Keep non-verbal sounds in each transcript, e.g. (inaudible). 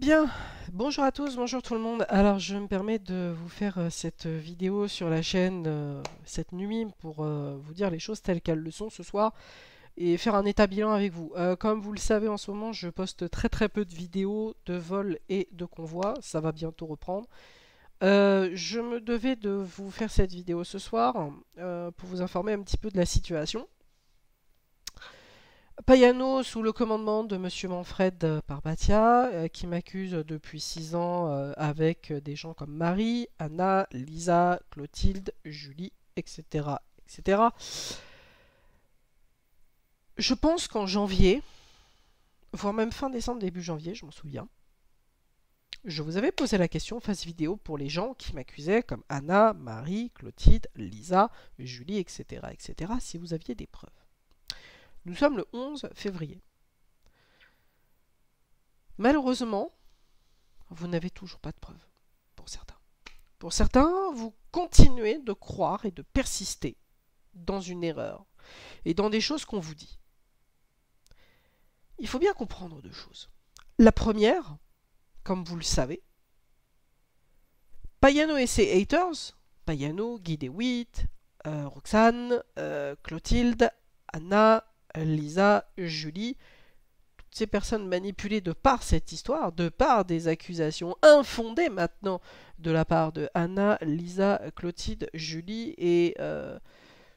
Bien, bonjour à tous, bonjour tout le monde. Alors je me permets de vous faire euh, cette vidéo sur la chaîne euh, cette nuit pour euh, vous dire les choses telles qu'elles le sont ce soir et faire un état bilan avec vous. comme vous le savez en ce moment, je poste très très peu de vidéos de vol et de convoi, ça va bientôt reprendre. je me devais de vous faire cette vidéo ce soir pour vous informer un petit peu de la situation. Payano, sous le commandement de M. Manfred euh, Parbatia, euh, qui m'accuse depuis 6 ans euh, avec des gens comme Marie, Anna, Lisa, Clotilde, Julie, etc. etc. Je pense qu'en janvier, voire même fin décembre, début janvier, je m'en souviens, je vous avais posé la question face vidéo pour les gens qui m'accusaient comme Anna, Marie, Clotilde, Lisa, Julie, etc., etc., si vous aviez des preuves. Nous sommes le 11 février. Malheureusement, vous n'avez toujours pas de preuves, pour certains. Pour certains, vous continuez de croire et de persister dans une erreur et dans des choses qu'on vous dit. Il faut bien comprendre deux choses. La première, comme vous le savez, Payano et ses haters, Payano, Guy DeWitt, Roxanne, euh, Roxane, euh, Clotilde, Anna, Lisa, Julie, toutes ces personnes manipulées de par cette histoire, de par des accusations infondées maintenant de la part de Anna, Lisa, Clotilde, Julie et euh,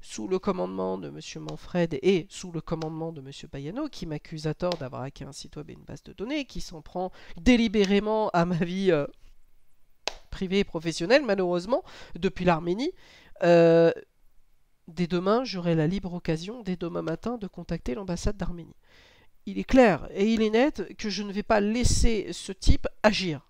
sous le commandement de M. Manfred et sous le commandement de M. Payano, qui m'accuse à tort d'avoir acquis un site web et une base de données, qui s'en prend délibérément à ma vie euh, privée et professionnelle, malheureusement, depuis l'Arménie. Euh, Dès demain, j'aurai la libre occasion, dès demain matin, de contacter l'ambassade d'Arménie. Il est clair et il est net que je ne vais pas laisser ce type agir.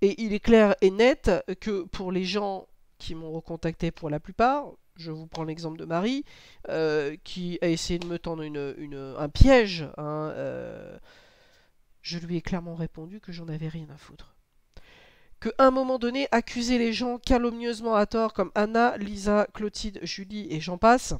Et il est clair et net que pour les gens qui m'ont recontacté pour la plupart, je vous prends l'exemple de Marie, euh, qui a essayé de me tendre un piège, hein, euh, je lui ai clairement répondu que j'en avais rien à foutre que un moment donné, accuser les gens calomnieusement à tort, comme Anna, Lisa, Clotilde, Julie et j'en passe,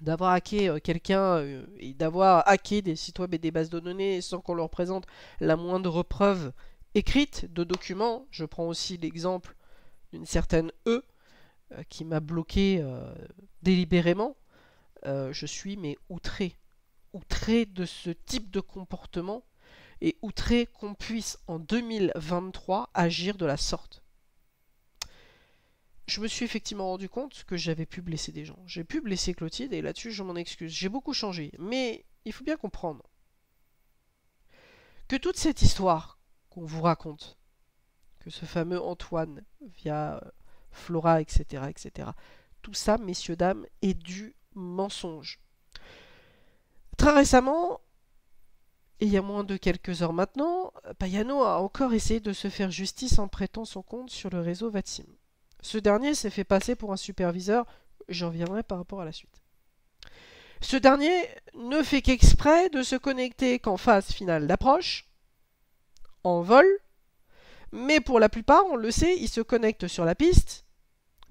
d'avoir hacké euh, quelqu'un euh, et d'avoir hacké des sites web et des bases de données sans qu'on leur présente la moindre preuve écrite de documents. Je prends aussi l'exemple d'une certaine E euh, qui m'a bloqué délibérément. je suis mais outré, outré de ce type de comportement et outré qu'on puisse en 2023 agir de la sorte. Je me suis effectivement rendu compte que j'avais pu blesser des gens. J'ai pu blesser Clotilde et là-dessus je m'en excuse. J'ai beaucoup changé, mais il faut bien comprendre que toute cette histoire qu'on vous raconte, que ce fameux Antoine via euh, Flora, etc., etc., tout ça, messieurs, dames, est du mensonge. Très récemment, et il y a moins de quelques heures maintenant, Payano a encore essayé de se faire justice en prêtant son compte sur le réseau Vatsim. Ce dernier s'est fait passer pour un superviseur, j'en reviendrai par rapport à la suite. Ce dernier ne fait qu'exprès de se connecter qu'en phase finale d'approche, en vol, mais pour la plupart, on le sait, il se connecte sur la piste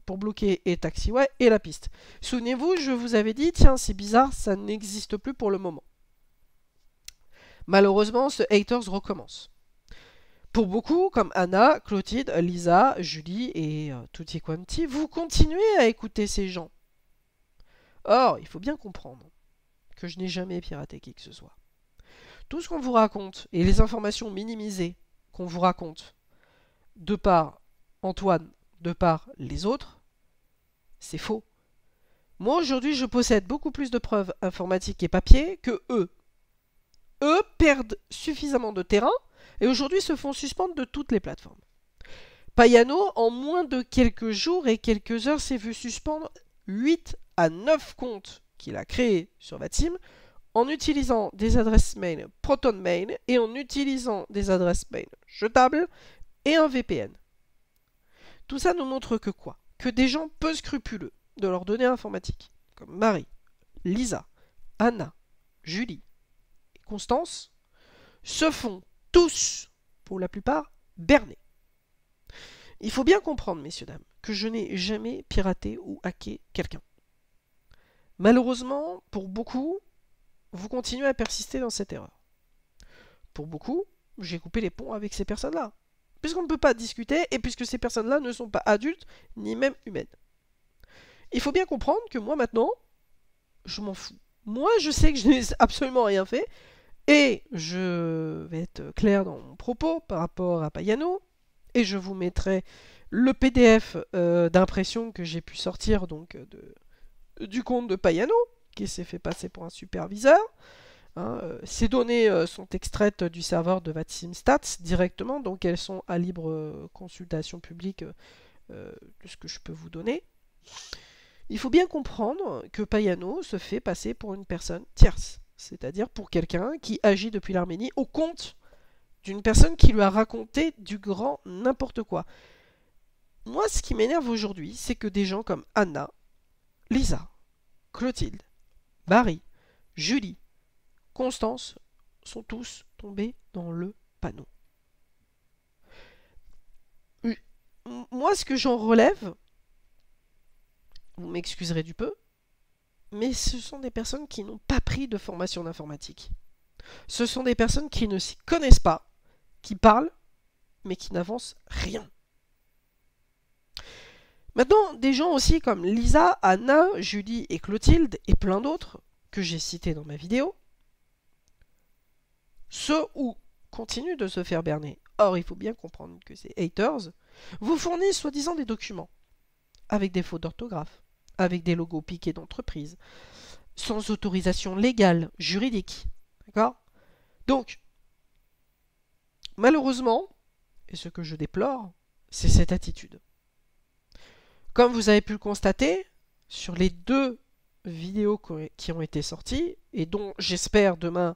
pour bloquer et taxiway et la piste. Souvenez-vous, je vous avais dit, tiens, c'est bizarre, ça n'existe plus pour le moment. Malheureusement, ce haters recommence. Pour beaucoup, comme Anna, Clotilde, Lisa, Julie et euh, tutti quanti, vous continuez à écouter ces gens. Or, il faut bien comprendre que je n'ai jamais piraté qui que ce soit. Tout ce qu'on vous raconte et les informations minimisées qu'on vous raconte de par Antoine, de par les autres, c'est faux. Moi aujourd'hui, je possède beaucoup plus de preuves informatiques et papier que eux eux, perdent suffisamment de terrain et aujourd'hui se font suspendre de toutes les plateformes. Payano, en moins de quelques jours et quelques heures, s'est vu suspendre 8 à 9 comptes qu'il a créés sur Vatim en utilisant des adresses mail ProtonMail et en utilisant des adresses mail jetables et un VPN. Tout ça nous montre que quoi Que des gens peu scrupuleux de leurs données informatiques, comme Marie, Lisa, Anna, Julie, se font tous, pour la plupart, berner. Il faut bien comprendre, messieurs, dames, que je n'ai jamais piraté ou hacké quelqu'un. Malheureusement, pour beaucoup, vous continuez à persister dans cette erreur. Pour beaucoup, j'ai coupé les ponts avec ces personnes-là. Puisqu'on ne peut pas discuter et puisque ces personnes-là ne sont pas adultes ni même humaines. Il faut bien comprendre que moi maintenant, je m'en fous. Moi, je sais que je n'ai (laughs) absolument rien fait. Et je vais être clair dans mon propos par rapport à Payano et je vous mettrai le PDF euh, d'impression que j'ai pu sortir donc euh, du compte de Payano, qui s'est fait passer pour un superviseur. Hein, euh, ces données sont extraites du serveur de Stats directement, donc elles sont à libre consultation publique de ce que je peux vous donner. Il faut bien comprendre que Payano se fait passer pour une personne tierce c'est-à-dire pour quelqu'un qui agit depuis l'Arménie au compte d'une personne qui lui a raconté du grand n'importe quoi. Moi, ce qui m'énerve aujourd'hui, c'est que des gens comme Anna, Lisa, Clotilde, Barry, Julie, Constance sont tous tombés dans le panneau. Euh, moi, ce que j'en relève, vous m'excuserez du peu, mais ce sont des personnes qui n'ont pas pris de formation d'informatique. Ce sont des personnes qui ne s'y connaissent pas, qui parlent, mais qui n'avancent rien. Maintenant, des gens aussi comme Lisa, Anna, Julie et Clotilde, et plein d'autres, que j'ai cités dans ma vidéo, ceux ou continuent de se faire berner, or il faut bien comprendre que ces haters vous fournissent soi-disant des documents, avec des fautes d'orthographe, avec des logos piqués d'entreprise, sans autorisation légale, juridique. D'accord Donc, malheureusement, et ce que je déplore, c'est cette attitude. Comme vous avez pu le constater, sur les deux vidéos qui ont été sorties, et dont j'espère demain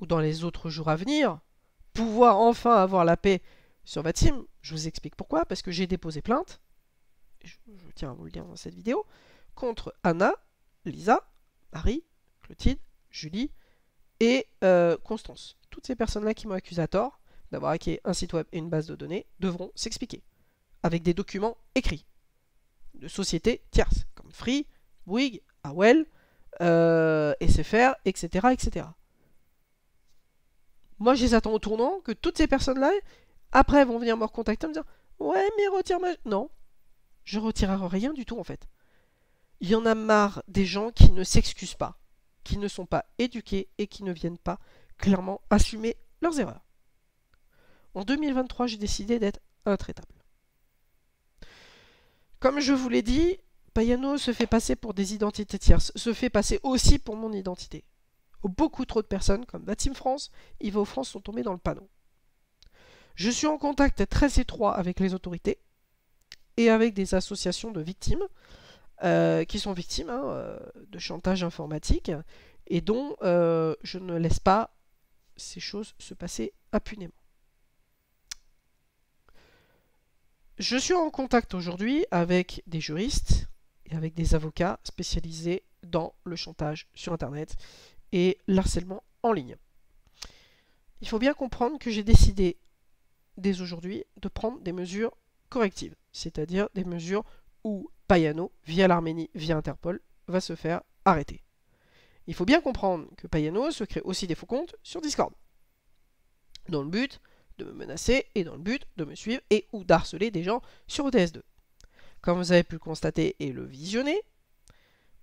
ou dans les autres jours à venir, pouvoir enfin avoir la paix sur ma je vous explique pourquoi, parce que j'ai déposé plainte, je, tiens à vous le dire dans cette vidéo, contre Anna, Lisa, Marie, Clotilde, Julie et euh, Constance. Toutes ces personnes-là qui m'ont accusé à tort d'avoir hacké un site web et une base de données devront s'expliquer avec des documents écrits de sociétés tierces comme Free, Bouygues, Awell, euh, SFR, etc., etc. Moi, je les attends au tournant que toutes ces personnes-là, après, vont venir me recontacter et me dire Ouais, mais retire ma. Non, je retirerai rien du tout en fait. Il y en a marre des gens qui ne s'excusent pas, qui ne sont pas éduqués et qui ne viennent pas clairement assumer leurs erreurs. En 2023, j'ai décidé d'être intraitable. Comme je vous l'ai dit, Payano se fait passer pour des identités tierces, se fait passer aussi pour mon identité. Beaucoup trop de personnes, comme Vatim France, Ivo France, sont tombées dans le panneau. Je suis en contact très étroit avec les autorités, et avec des associations de victimes euh, qui sont victimes hein, euh, de chantage informatique et dont euh, je ne laisse pas ces choses se passer impunément. Je suis en contact aujourd'hui avec des juristes et avec des avocats spécialisés dans le chantage sur Internet et l'harcèlement en ligne. Il faut bien comprendre que j'ai décidé dès aujourd'hui de prendre des mesures correctives c'est-à-dire des mesures où Payano, via l'Arménie, via Interpol, va se faire arrêter. Il faut bien comprendre que Payano se crée aussi des faux comptes sur Discord, dans le but de me menacer et dans le but de me suivre et ou d'harceler des gens sur OTS2. Comme vous avez pu le constater et le visionner,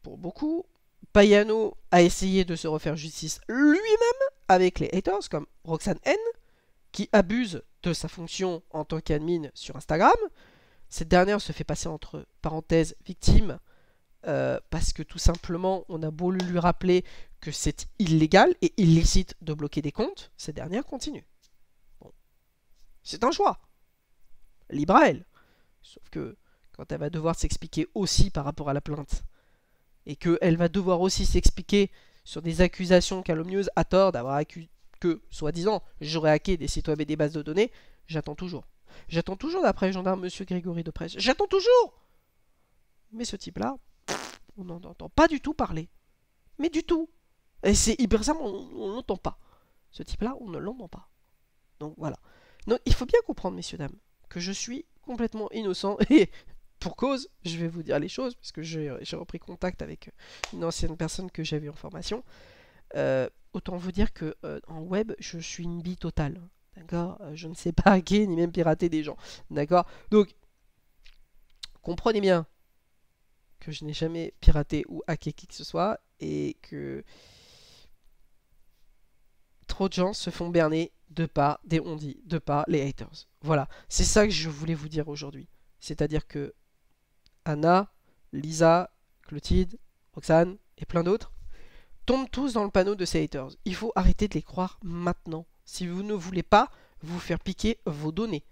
pour beaucoup, Payano a essayé de se refaire justice lui-même avec les haters comme Roxane N, qui abuse de sa fonction en tant qu'admin sur Instagram cette dernière se fait passer entre parenthèses victime euh, parce que tout simplement on a beau lui rappeler que c'est illégal et illicite de bloquer des comptes, cette dernière continue. Bon. C'est un choix. Libre à elle. Sauf que quand elle va devoir s'expliquer aussi par rapport à la plainte et qu'elle va devoir aussi s'expliquer sur des accusations calomnieuses à tort d'avoir accusé que, soi-disant, j'aurais hacké des sites web et des bases de données, j'attends toujours. J'attends toujours d'après le gendarme Monsieur Grégory de Presse. J'attends toujours Mais ce type-là, on n'en entend pas du tout parler. Mais du tout Et c'est hyper simple, on n'entend pas. Ce type-là, on ne l'entend pas. Donc voilà. il faut bien comprendre, messieurs, dames, que je suis complètement innocent (laughs) et pour cause, je vais vous dire les choses, parce que j'ai repris contact avec une ancienne personne que j'avais en formation. Euh, autant vous dire que euh, en web, je suis une bille totale. D'accord euh, Je ne sais pas hacker ni même pirater des gens. D'accord Donc, comprenez bien que je n'ai jamais piraté ou hacké qui que ce soit et que trop de gens se font berner de pas des dit de pas les haters. Voilà, c'est ça que je voulais vous dire aujourd'hui. C'est-à-dire que Anna, Lisa, Clotilde, Roxane et plein d'autres tombent tous dans le panneau de ces haters. Il faut arrêter de les croire maintenant si vous ne voulez pas vous faire piquer vos données.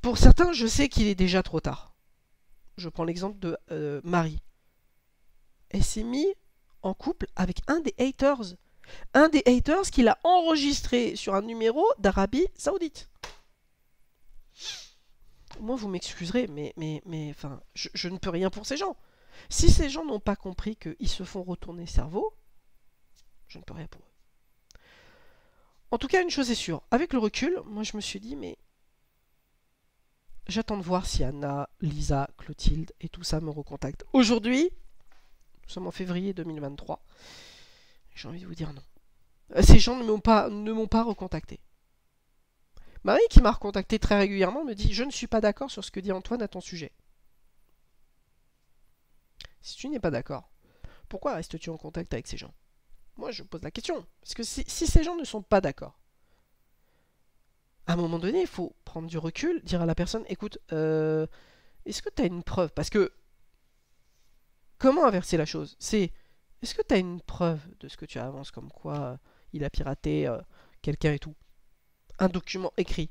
Pour certains, je sais qu'il est déjà trop tard. Je prends l'exemple de euh, Marie. Elle s'est mise en couple avec un des haters. Un des haters qu'il a enregistré sur un numéro d'Arabie Saoudite. Moi, vous m'excuserez, mais, mais, mais enfin, je, je ne peux rien pour ces gens. Si ces gens n'ont pas compris qu'ils se font retourner cerveau, je ne peux rien pour eux. En tout cas, une chose est sûre, avec le recul, moi je me suis dit, mais j'attends de voir si Anna, Lisa, Clotilde et tout ça me recontactent. Aujourd'hui, nous sommes en février 2023, j'ai envie de vous dire non. Euh, ces gens ne m'ont pas, pas recontacté. Marie, qui m'a recontacté très régulièrement, me dit Je ne suis pas d'accord sur ce que dit Antoine à ton sujet. Si tu n'es pas d'accord, pourquoi restes-tu en contact avec ces gens moi, je pose la question. Parce que si, ces gens ne sont pas d'accord, à un moment donné, il faut prendre du recul, dire à la personne, écoute, euh, est-ce que tu as une preuve Parce que, comment inverser la chose C'est, est-ce que tu as une preuve de ce que tu avances, comme quoi euh, il a piraté euh, quelqu'un et tout Un document écrit.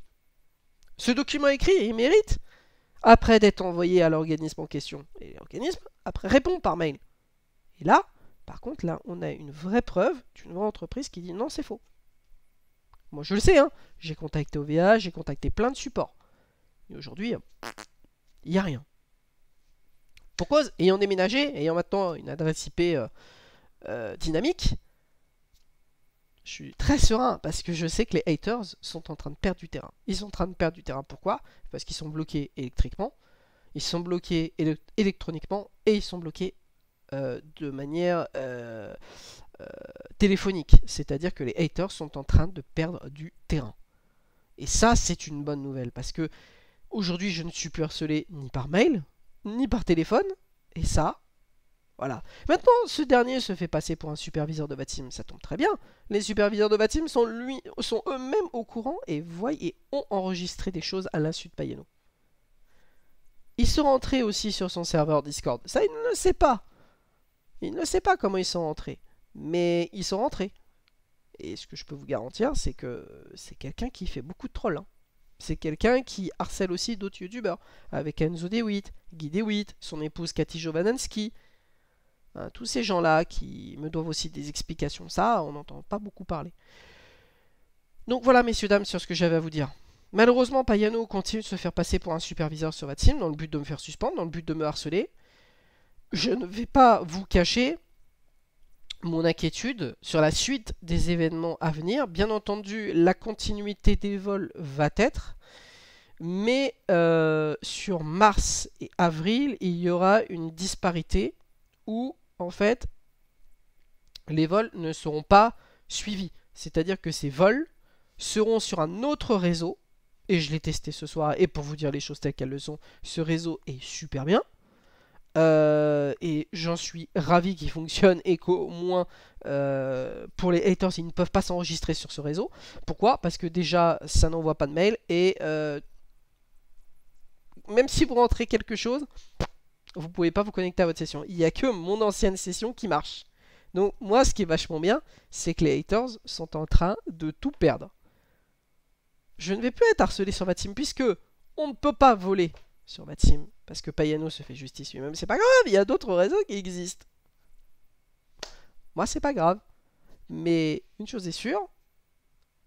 Ce document écrit, il mérite, après d'être envoyé à l'organisme en question. Et l'organisme, après, répond par mail. Et là, par contre, là, on a une vraie preuve d'une vraie entreprise qui dit non, c'est faux. Moi, je le sais, hein. j'ai contacté OVA, j'ai contacté plein de supports. Et aujourd'hui, euh, il n'y a rien. Pourquoi Ayant déménagé, ayant maintenant une adresse IP euh, euh, dynamique, je suis très serein parce que je sais que les haters sont en train de perdre du terrain. Ils sont en train de perdre du terrain. Pourquoi Parce qu'ils sont bloqués électriquement, ils sont bloqués électroniquement et ils sont bloqués euh, de manière euh, euh, téléphonique. C'est-à-dire que les haters sont en train de perdre du terrain. Et ça, c'est une bonne nouvelle parce que aujourd'hui, je ne suis plus harcelé ni par mail, ni par téléphone. Et ça, voilà. Maintenant, ce dernier se fait passer pour un superviseur de bâtiment, ça tombe très bien. Les superviseurs de bâtiment sont, sont eux-mêmes au courant et et ont enregistré des choses à l'insu de Payano. Il sont rentrés aussi sur son serveur Discord. Ça, il ne le sait pas. Il ne sait pas comment ils sont rentrés, mais ils sont rentrés. Et ce que je peux vous garantir, c'est que c'est quelqu'un qui fait beaucoup de trolls. Hein. C'est quelqu'un qui harcèle aussi d'autres youtubeurs, avec Enzo DeWitt, Guy DeWitt, son épouse Cathy Jovanansky. Hein, tous ces gens-là qui me doivent aussi des explications, ça, on n'entend pas beaucoup parler. Donc voilà, messieurs, dames, sur ce que j'avais à vous dire. Malheureusement, Payano continue de se faire passer pour un superviseur sur Vatim, dans le but de me faire suspendre, dans le but de me harceler je ne vais pas vous cacher mon inquiétude sur la suite des événements à venir. Bien entendu, la continuité des vols va être, mais euh, sur mars et avril, il y aura une disparité où, en fait, les vols ne seront pas suivis. C'est-à-dire que ces vols seront sur un autre réseau, et je l'ai testé ce soir, et pour vous dire les choses telles qu'elles le sont, ce réseau est super bien. Euh, et j'en suis ravi qu'il fonctionne et qu'au moins euh, pour les haters ils ne peuvent pas s'enregistrer sur ce réseau. Pourquoi Parce que déjà ça n'envoie pas de mail et euh, même si vous rentrez quelque chose, vous pouvez pas vous connecter à votre session. Il n'y a que mon ancienne session qui marche. Donc moi ce qui est vachement bien, c'est que les haters sont en train de tout perdre. Je ne vais plus être harcelé sur team puisque on ne peut pas voler sur team parce que Payano se fait justice lui-même. C'est pas grave, il y a d'autres réseaux qui existent. Moi, c'est pas grave. Mais une chose est sûre,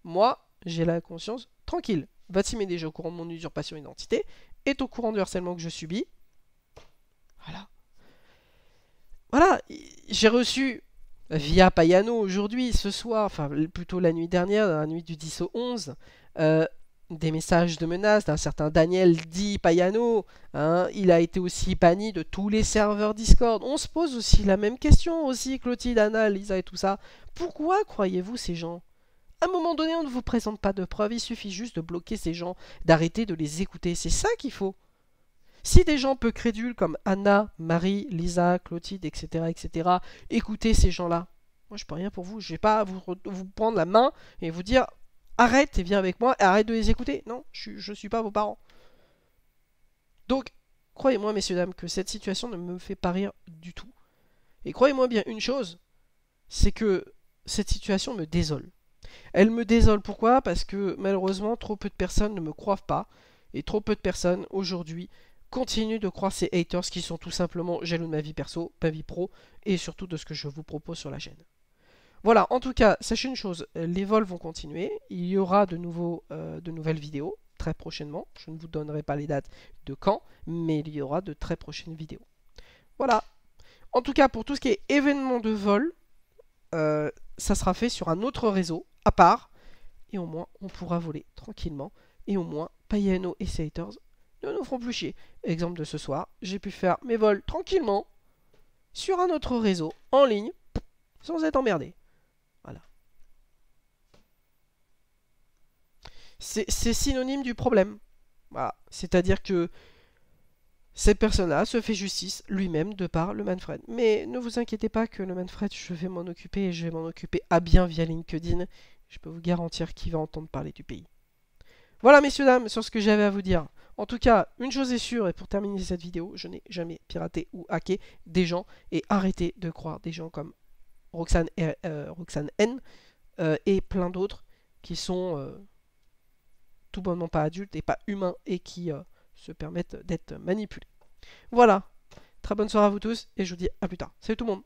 moi, j'ai la conscience tranquille. Vatim est déjà au courant de mon usurpation d'identité, est au courant du harcèlement que je subis. Voilà. Voilà, j'ai reçu via Payano aujourd'hui, ce soir, enfin plutôt la nuit dernière, la nuit du 10 au 11, euh, des messages de menaces d'un certain Daniel Di Payano. Hein, il a été aussi banni de tous les serveurs Discord. On se pose aussi la même question aussi, Clotilde, Anna, Lisa et tout ça. Pourquoi croyez-vous ces gens À un moment donné, on ne vous présente pas de preuves, il suffit juste de bloquer ces gens, d'arrêter de les écouter. C'est ça qu'il faut. Si des gens peu crédules comme Anna, Marie, Lisa, Clotilde, etc., etc., écoutez ces gens-là. Moi, je peux rien pour vous. Je vais pas vous prendre la main et vous dire arrête et viens avec moi, et arrête de les écouter. Non, je ne suis pas vos parents. Donc, croyez-moi, messieurs, dames, que cette situation ne me fait pas rire du tout. Et croyez-moi bien une chose, c'est que cette situation me désole. Elle me désole pourquoi Parce que malheureusement, trop peu de personnes ne me croient pas. Et trop peu de personnes aujourd'hui continuent de croire ces haters qui sont tout simplement jaloux de ma vie perso, ma vie pro, et surtout de ce que je vous propose sur la chaîne. Voilà, en tout cas, sachez une chose, euh, les vols vont continuer. Il y aura de, nouveaux, euh, de nouvelles vidéos très prochainement. Je ne vous donnerai pas les dates de quand, mais il y aura de très prochaines vidéos. Voilà. En tout cas, pour tout ce qui est événement de vol, euh, ça sera fait sur un autre réseau, à part. Et au moins, on pourra voler tranquillement. Et au moins, Payano et Sators ne nous feront plus chier. Exemple de ce soir, j'ai pu faire mes vols tranquillement sur un autre réseau, en ligne, sans être emmerdé. c'est synonyme du problème. Voilà. C'est-à-dire que cette personne-là se fait justice lui-même de par le Manfred. Mais ne vous inquiétez pas que le Manfred, je vais m'en occuper et je vais m'en occuper à bien via LinkedIn. Je peux vous garantir qu'il va entendre parler du pays. Voilà, messieurs, dames, sur ce que j'avais à vous dire. En tout cas, une chose est sûre, et pour terminer cette vidéo, je n'ai jamais piraté ou hacké des gens, et arrêtez de croire des gens comme Roxane, euh, N euh, et plein d'autres qui sont... Euh, tout bonnement pas adultes et pas humains et qui euh, se permettent d'être manipulés. Voilà, très bonne soirée à vous tous et je vous dis à plus tard. Salut tout le monde